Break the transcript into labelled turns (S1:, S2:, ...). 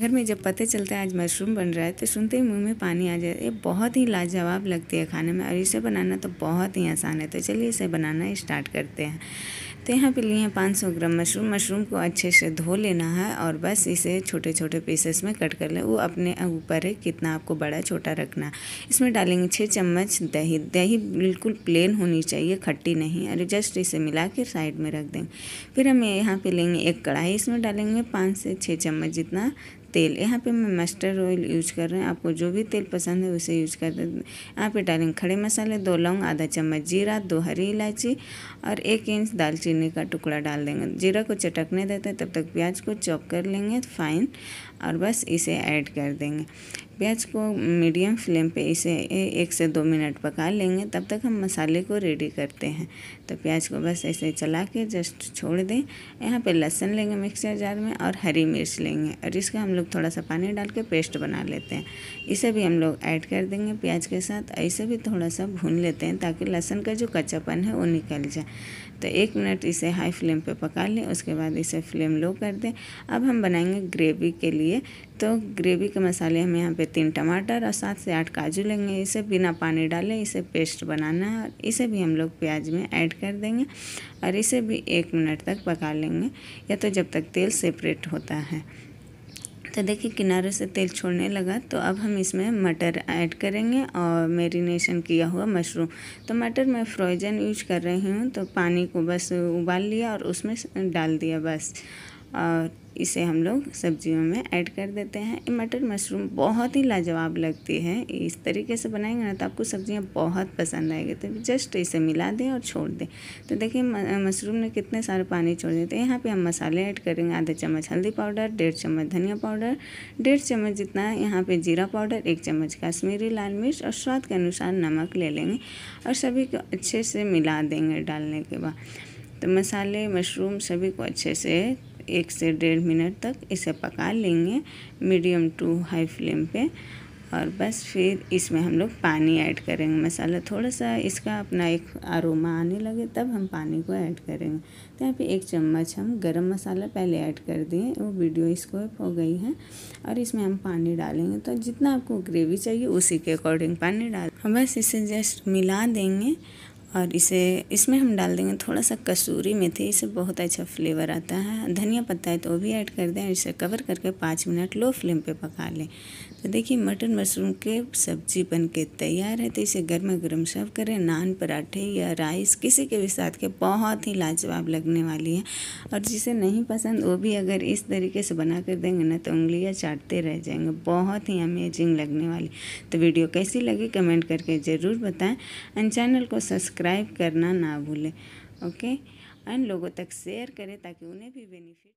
S1: घर में जब पता चलता है आज मशरूम बन रहा है तो सुनते ही मुंह में पानी आ जाए ये बहुत ही लाजवाब लगती है खाने में और इसे बनाना तो बहुत ही आसान है तो चलिए इसे बनाना स्टार्ट करते हैं तो यहाँ पे लिए हैं सौ ग्राम मशरूम मशरूम को अच्छे से धो लेना है और बस इसे छोटे छोटे पीसेस में कट कर लें वो अपने ऊपर है कितना आपको बड़ा छोटा रखना इसमें डालेंगे छः चम्मच दही दही बिल्कुल प्लेन होनी चाहिए खट्टी नहीं और जस्ट इसे मिला के साइड में रख देंगे फिर हम यहाँ पर लेंगे एक कढ़ाई इसमें डालेंगे पाँच से छः चम्मच जितना तेल यहाँ पे मैं मस्टर्ड ऑयल यूज कर रहे हैं आपको जो भी तेल पसंद है उसे यूज कर दें यहाँ पे डालेंगे खड़े मसाले दो लौंग आधा चम्मच जीरा दो हरी इलायची और एक इंच दालचीनी का टुकड़ा डाल देंगे जीरा को चटकने देते हैं तब तक प्याज को चॉप कर लेंगे फाइन और बस इसे ऐड कर देंगे प्याज को मीडियम फ्लेम पे इसे एक से दो मिनट पका लेंगे तब तक हम मसाले को रेडी करते हैं तो प्याज को बस ऐसे चला के जस्ट छोड़ दें यहाँ पे लहसुन लेंगे मिक्सर जार में और हरी मिर्च लेंगे और इसका हम लोग थोड़ा सा पानी डाल के पेस्ट बना लेते हैं इसे भी हम लोग ऐड कर देंगे प्याज के साथ ऐसे भी थोड़ा सा भून लेते हैं ताकि लहसुन का जो कच्चापन है वो निकल जाए तो एक मिनट इसे हाई फ्लेम पे पका लें उसके बाद इसे फ्लेम लो कर दें अब हम बनाएंगे ग्रेवी के लिए तो ग्रेवी के मसाले हम यहाँ पे तीन टमाटर और सात से आठ काजू लेंगे इसे बिना पानी डाले इसे पेस्ट बनाना है और इसे भी हम लोग प्याज में ऐड कर देंगे और इसे भी एक मिनट तक पका लेंगे या तो जब तक तेल सेपरेट होता है तो देखिए किनारे से तेल छोड़ने लगा तो अब हम इसमें मटर ऐड करेंगे और मेरीनेशन किया हुआ मशरूम तो मटर मैं फ्रोजन यूज कर रही हूँ तो पानी को बस उबाल लिया और उसमें डाल दिया बस और इसे हम लोग सब्जियों में ऐड कर देते हैं ये मटर मशरूम बहुत ही लाजवाब लगती है इस तरीके से बनाएंगे ना तो आपको सब्जियां बहुत पसंद आएगी तो जस्ट इसे मिला दें और छोड़ दें तो देखिए मशरूम ने कितने सारे पानी छोड़ देते हैं यहाँ पे हम मसाले ऐड करेंगे आधा चम्मच हल्दी पाउडर डेढ़ चम्मच धनिया पाउडर डेढ़ चम्मच जितना यहाँ पर जीरा पाउडर एक चम्मच कश्मीरी लाल मिर्च और स्वाद के अनुसार नमक ले लेंगे और सभी को अच्छे से मिला देंगे डालने के बाद तो मसाले मशरूम सभी को अच्छे से एक से डेढ़ मिनट तक इसे पका लेंगे मीडियम टू हाई फ्लेम पे और बस फिर इसमें हम लोग पानी ऐड करेंगे मसाला थोड़ा सा इसका अपना एक आरोमा आने लगे तब हम पानी को ऐड करेंगे तो यहाँ पे एक चम्मच हम गरम मसाला पहले ऐड कर दिए वो वीडियो इसको हो गई है और इसमें हम पानी डालेंगे तो जितना आपको ग्रेवी चाहिए उसी के अकॉर्डिंग पानी डाल बस इसे जस्ट मिला देंगे और इसे इसमें हम डाल देंगे थोड़ा सा कसूरी मेथी इसे बहुत अच्छा फ्लेवर आता है धनिया पत्ता है तो वो भी ऐड कर दें इसे कवर करके पाँच मिनट लो फ्लेम पे पका लें तो देखिए मटन मशरूम के सब्जी बन के तैयार है तो इसे गर्मा गर्म सर्व करें नान पराठे या राइस किसी के भी साथ के बहुत ही लाजवाब लगने वाली है और जिसे नहीं पसंद वो भी अगर इस तरीके से बना कर देंगे ना तो उंगलियाँ चाटते रह जाएंगे बहुत ही अमेजिंग लगने वाली तो वीडियो कैसी लगी कमेंट करके ज़रूर बताएँ एंड चैनल को सब्सक्राइब सब्सक्राइब करना ना भूलें ओके एंड लोगों तक शेयर करें ताकि उन्हें भी बेनिफिट